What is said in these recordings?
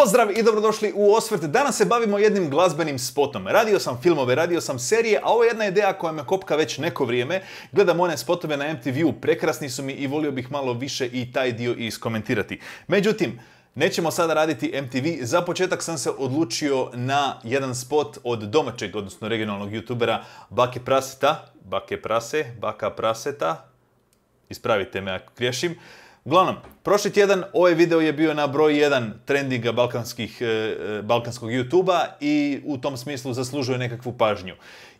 Pozdrav i dobrodošli u Osvrt. Danas se bavimo jednim glazbenim spotom. Radio sam filmove, radio sam serije, a ovo je jedna ideja koja me kopka već neko vrijeme. Gledam one spotove na MTV-u, prekrasni su mi i volio bih malo više i taj dio iskomentirati. Međutim, Nećemo sada raditi MTV, za početak sam se odlučio na jedan spot od domaćeg, odnosno regionalnog youtubera Bake Praseta, Bake Prase, Baka Praseta, ispravite me ako griješim, Uglavnom, prošli tjedan ovaj video je bio na broj jedan trendinga balkanskih, e, e, balkanskog YouTube-a i u tom smislu zaslužuje nekakvu pažnju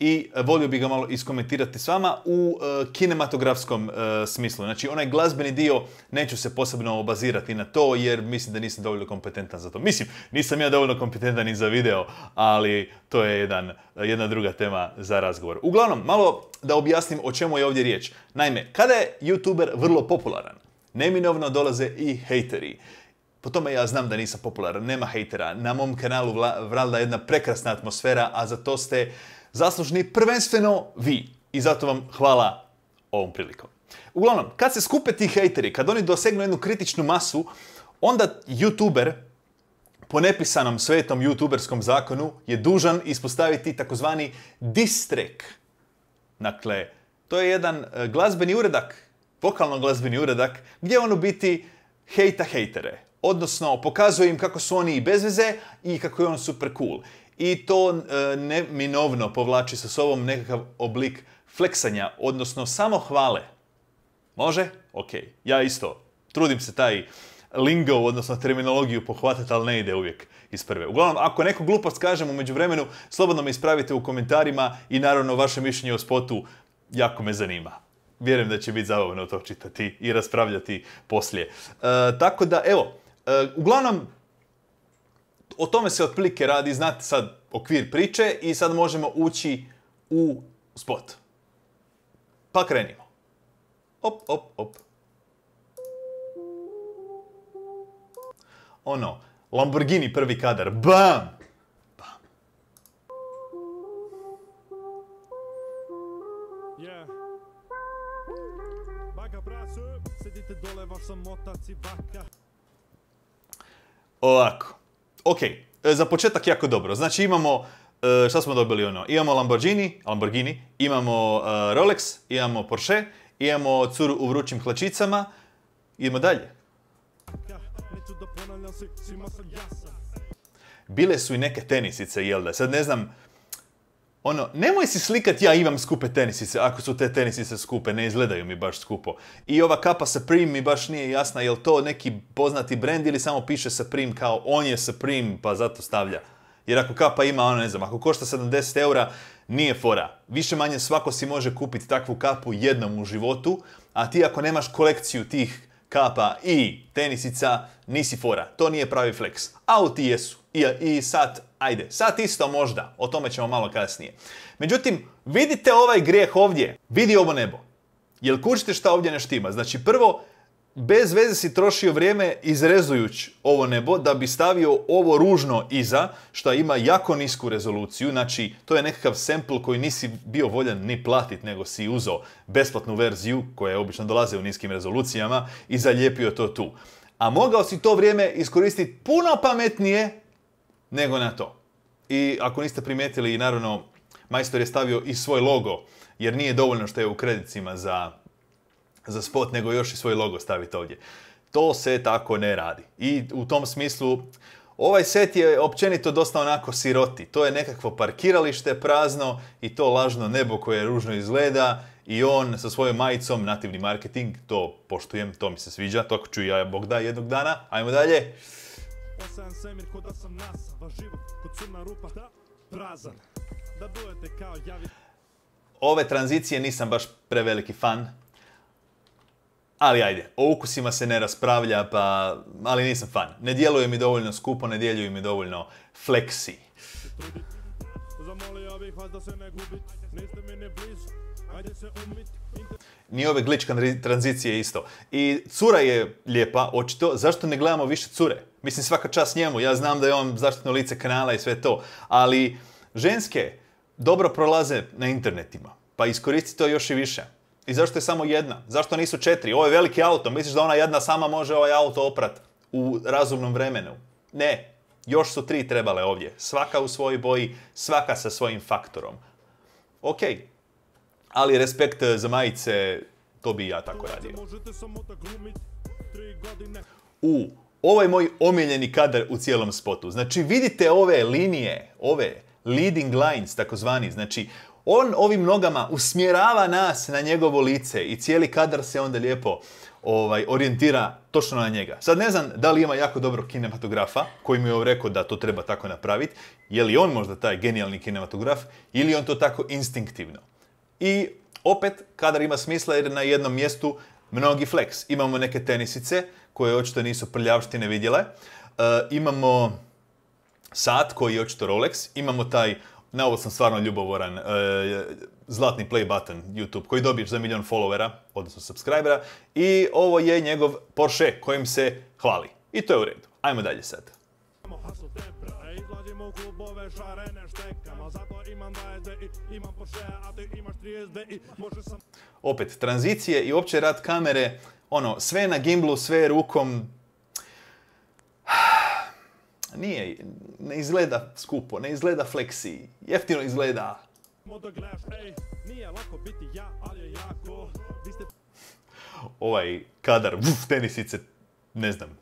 i volio bih ga malo iskomentirati s vama u e, kinematografskom smislu. Znači, onaj glazbeni dio neću se posebno obazirati na to jer mislim da nisam dovoljno kompetentan za to. Mislim, nisam ja dovoljno kompetentan ni za video, ali to je jedna druga tema za razgovor. Uglavnom, malo da objasnim o čemu je ovdje riječ. Naime, kada je YouTuber vrlo popularan, neminovno dolaze i hejteri. Po tome ja znam da nisam popularan, nema hejtera. Na mom kanalu vlada jedna prekrasna atmosfera, a za to ste zaslužni prvenstveno vi. I zato vam hvala ovom prilikom. Uglavnom, kad se skupe ti hejteri, kad oni dosegnu jednu kritičnu masu, onda youtuber po nepisanom svetom youtuberskom zakonu je dužan ispostaviti takozvani distrek. Dakle, to je jedan e, glazbeni uredak pokalno-glazbeni uradak gdje on u biti hejta hejtere. Odnosno, pokazuje im kako su oni i bez veze i kako je on super cool. I to e, neminovno povlači sa sobom nekakav oblik fleksanja, odnosno samo hvale. Može? Ok, ja isto. Trudim se taj lingo, odnosno terminologiju pohvatati, ali ne ide uvijek iz prve. Uglavnom, ako neko glupost kažem u međuvremenu, slobodno me ispravite u komentarima i naravno vaše mišljenje o spotu jako me zanima vjerujem da će biti zabavno to čitati i raspravljati poslije. E, tako da, evo, e, uglavnom, o tome se otprilike radi, znate sad okvir priče i sad možemo ući u spot. Pa krenimo. Op, op, op. Ono, Lamborghini prvi kadar. Bam! Bam. Yeah. Baga sedite dole, sam Ovako. Ok, e, za početak jako dobro. Znači imamo, e, šta smo dobili ono? Imamo Lamborghini, Lamborghini, imamo e, Rolex, imamo Porsche, imamo curu u vrućim hlačicama. Idemo dalje. Bile su i neke tenisice, jel da? Sad ne znam, ono, nemoj si slikat, ja imam skupe tenisice, ako su te tenisice skupe, ne izgledaju mi baš skupo. I ova kapa Supreme mi baš nije jasna, jel to neki poznati brend ili samo piše Supreme kao on je Supreme pa zato stavlja. Jer ako kapa ima, ono ne znam, ako košta 70 eura, nije fora. Više manje svako si može kupiti takvu kapu jednom u životu, a ti ako nemaš kolekciju tih kapa i tenisica, nisi fora. To nije pravi flex. ti jesu i, i sat, ajde, sat isto možda, o tome ćemo malo kasnije. Međutim, vidite ovaj grijeh ovdje, vidi ovo nebo. Jel kućite šta ovdje ne štima? Znači prvo, bez veze si trošio vrijeme izrezujući ovo nebo da bi stavio ovo ružno iza, što ima jako nisku rezoluciju, znači to je nekakav sample koji nisi bio voljan ni platit, nego si uzeo besplatnu verziju koja je obično dolaze u niskim rezolucijama i zalijepio to tu. A mogao si to vrijeme iskoristiti puno pametnije nego na to. I ako niste primijetili, naravno, majstor je stavio i svoj logo, jer nije dovoljno što je u kredicima za, za spot, nego još i svoj logo staviti ovdje. To se tako ne radi. I u tom smislu, ovaj set je općenito dosta onako siroti. To je nekakvo parkiralište prazno i to lažno nebo koje ružno izgleda i on sa svojom majicom, nativni marketing, to poštujem, to mi se sviđa, to ću ja Bog da jednog dana. Ajmo dalje sam svemir ko da sam NASA Vaš život kod crna rupa da? prazan Da budete kao javi Ove tranzicije nisam baš preveliki fan ali ajde, o ukusima se ne raspravlja, pa, ali nisam fan. Ne djeluje mi dovoljno skupo, ne djeluje mi dovoljno fleksi ni ove glitch tranzicije isto. I cura je lijepa, očito, zašto ne gledamo više cure? Mislim, svaka čast njemu, ja znam da je on zaštitno lice kanala i sve to, ali ženske dobro prolaze na internetima, pa iskoristi to još i više. I zašto je samo jedna? Zašto nisu četiri? Ovo je veliki auto, misliš da ona jedna sama može ovaj auto oprat u razumnom vremenu? Ne, još su tri trebale ovdje. Svaka u svoji boji, svaka sa svojim faktorom. Okej. Ali respekt e, za majice, to bi ja tako radio. U, ovaj moj omiljeni kadar u cijelom spotu. Znači vidite ove linije, ove leading lines takozvani, znači on ovim nogama usmjerava nas na njegovo lice i cijeli kadar se onda lijepo ovaj, orijentira točno na njega. Sad ne znam da li ima jako dobro kinematografa koji mi je rekao da to treba tako napraviti. Je li on možda taj genijalni kinematograf ili on to tako instinktivno? I opet, kadar ima smisla jer na jednom mjestu mnogi flex. Imamo neke tenisice koje očito nisu prljavštine vidjele. E, imamo sat koji je očito Rolex. Imamo taj, na ovo sam stvarno ljubovoran, e, zlatni play button YouTube koji dobiješ za milion followera, odnosno subscribera. I ovo je njegov Porsche kojim se hvali. I to je u redu. Ajmo dalje sad u klubove šarene A Zato imam 22 i imam Porsche, a ti imaš 32 i može sam... Opet, tranzicije i opće rad kamere, ono, sve na gimblu, sve rukom. Nije, ne izgleda skupo, ne izgleda fleksi, jeftino izgleda. Ovaj kadar, vuf, tenisice, ne znam,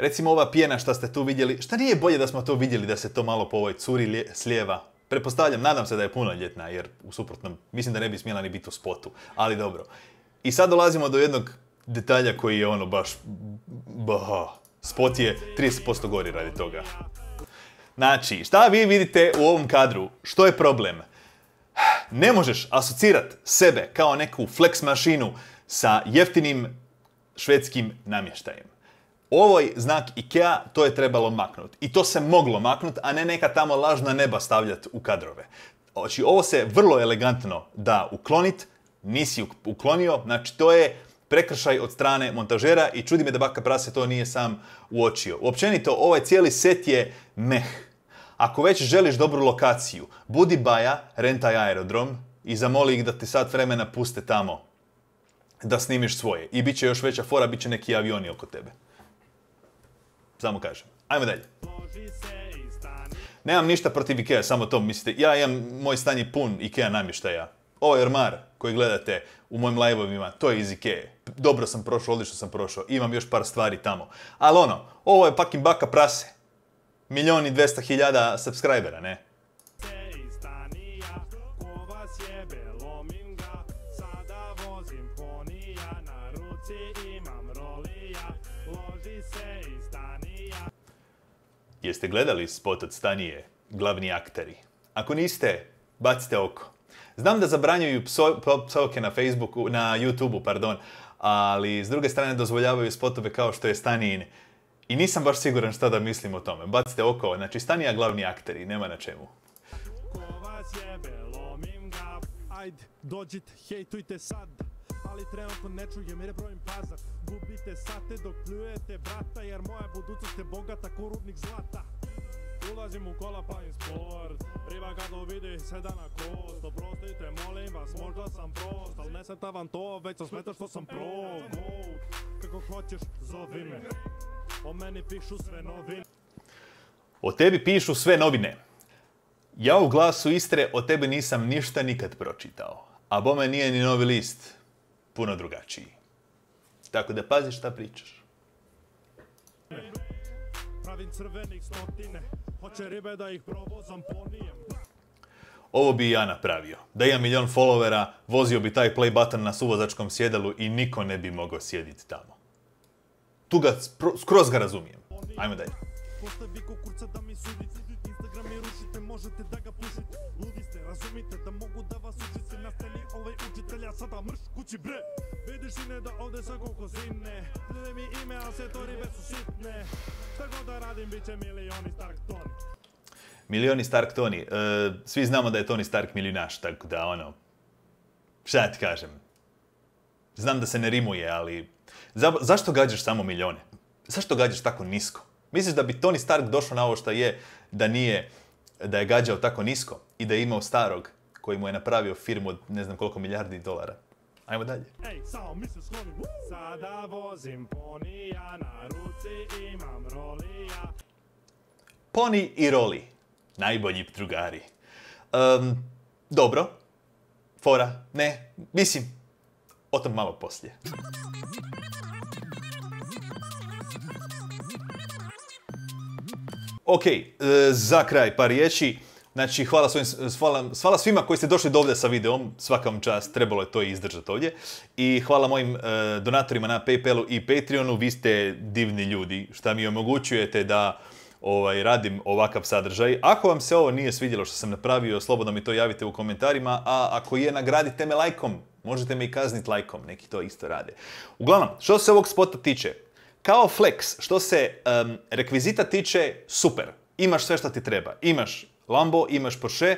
Recimo ova pjena šta ste tu vidjeli, šta nije bolje da smo to vidjeli da se to malo po ovoj curi slijeva? Prepostavljam, nadam se da je ljetna, jer u suprotnom mislim da ne bi smjela ni biti u spotu, ali dobro. I sad dolazimo do jednog detalja koji je ono baš... Spot je 30% gori radi toga. Znači, šta vi vidite u ovom kadru? Što je problem? Ne možeš asocirat sebe kao neku flex mašinu sa jeftinim švedskim namještajem. Ovoj znak IKEA to je trebalo maknuti. I to se moglo maknuti, a ne neka tamo lažna neba stavljati u kadrove. Znači, ovo se vrlo elegantno da uklonit, nisi uklonio, znači to je prekršaj od strane montažera i čudi me da Baka Prase to nije sam uočio. Općenito, ovaj cijeli set je meh. Ako već želiš dobru lokaciju, budi baja, rentaj aerodrom i zamoli ih da ti sat vremena puste tamo da snimiš svoje. I bit će još veća fora, bit će neki avioni oko tebe. Samo kažem. Ajmo dalje. Nemam ništa protiv Ikea, samo to mislite. Ja imam, moj stan je pun Ikea namještaja. Ovo je ormar koji gledate u mojim live-ovima, to je iz Ikea. Dobro sam prošao, odlično sam prošao. Imam još par stvari tamo. Ali ono, ovo je fucking baka prase. Milion i dvesta hiljada subscribera, ne? Jeste gledali spot od Stanije, glavni akteri? Ako niste, bacite oko. Znam da zabranjuju pso, na Facebooku, na YouTubeu, pardon, ali s druge strane dozvoljavaju spotove kao što je Stanijin. I nisam baš siguran šta da mislim o tome. Bacite oko, znači Stanija glavni akteri, nema na čemu. ajde, dođite, hejtujte sad ali trenutno ne čujem jer brojim Gubite sate dok pljujete brata jer moja budućnost je bogata ko zlata Ulazim u kola pa im sport Riba kad vidi se na kost Oprostite molim vas možda sam prost Al ne seta to već sam smetao što sam pro Kako hoćeš zovi me O meni pišu sve novine O tebi pišu sve novine ja u glasu Istre o tebi nisam ništa nikad pročitao, a bome nije ni novi list, puno drugačiji. Tako da pazi šta pričaš. Pravim crvenih stotine, hoće ribe da ih provozam ponijem. Ovo bi i ja napravio. Da imam milion followera, vozio bi taj play button na suvozačkom sjedalu i niko ne bi mogao sjediti tamo. Tu ga skroz ga razumijem. Ajmo dalje. Postavi kukurca da mi sudite, Instagram i rušite, možete da ga pušite. Ludi ste, razumite da mogu da vas učite, nastani ovaj učitelja, sada mrš. Znači, bre Vidiš da ovdje sa koliko zimne mi ime, a sve to ribe su sitne Šta god da radim, bit će milioni Stark Tony Milioni Stark Tony. E, svi znamo da je Tony Stark milionaš, tako da ono... Šta ti kažem? Znam da se ne rimuje, ali... zašto gađaš samo milijone? Zašto gađaš tako nisko? Misliš da bi Tony Stark došao na ovo što je, da nije, da je gađao tako nisko i da je imao starog koji mu je napravio firmu od ne znam koliko milijardi dolara? Ajmo dalje. samo sada vozim na ruci imam rolija. Poni i roli, najbolji drugari. dobro, fora, ne, mislim, o tom malo poslije. Ok, e, za kraj par riječi. Znači, hvala, svojim, hvala, svima koji ste došli do ovdje sa videom, svaka vam čast, trebalo je to izdržati ovdje. I hvala mojim e, donatorima na Paypalu i Patreonu, vi ste divni ljudi, što mi omogućujete da ovaj, radim ovakav sadržaj. Ako vam se ovo nije svidjelo što sam napravio, slobodno mi to javite u komentarima, a ako je, nagradite me lajkom. Možete me i kazniti lajkom, neki to isto rade. Uglavnom, što se ovog spota tiče, kao flex, što se rekvizita tiče, super. Imaš sve što ti treba. Imaš Lambo, imaš Porsche,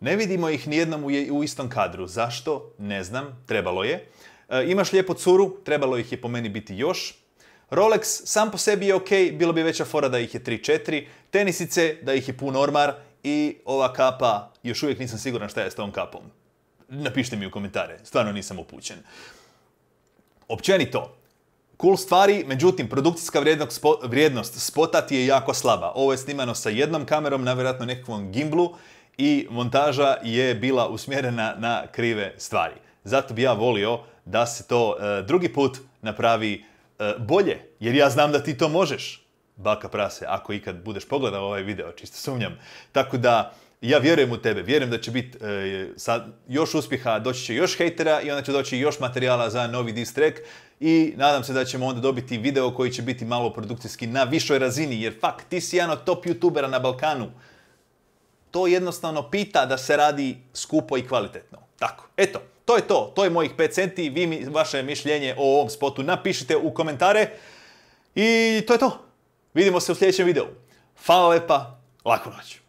ne vidimo ih nijednom u istom kadru. Zašto? Ne znam, trebalo je. E, imaš lijepo curu, trebalo ih je po meni biti još. Rolex sam po sebi je ok, bilo bi veća fora da ih je 3-4, tenisice da ih je pun ormar i ova kapa, još uvijek nisam siguran šta je s tom kapom. Napišite mi u komentare, stvarno nisam upućen. Općenito, cool stvari, međutim, produkcijska vrijednost spota ti je jako slaba. Ovo je snimano sa jednom kamerom, na vjerojatno nekakvom gimblu i montaža je bila usmjerena na krive stvari. Zato bi ja volio da se to e, drugi put napravi e, bolje, jer ja znam da ti to možeš. Baka prase, ako ikad budeš pogledao ovaj video, čisto sumnjam. Tako da, ja vjerujem u tebe, vjerujem da će biti e, još uspjeha, doći će još hejtera i onda će doći još materijala za novi diss track i nadam se da ćemo onda dobiti video koji će biti malo produkcijski na višoj razini jer fakt ti si jedan od top youtubera na Balkanu. To jednostavno pita da se radi skupo i kvalitetno. Tako, eto, to je to, to je mojih 5 centi, vi mi, vaše mišljenje o ovom spotu napišite u komentare i to je to. Vidimo se u sljedećem videu. Hvala lepa, laku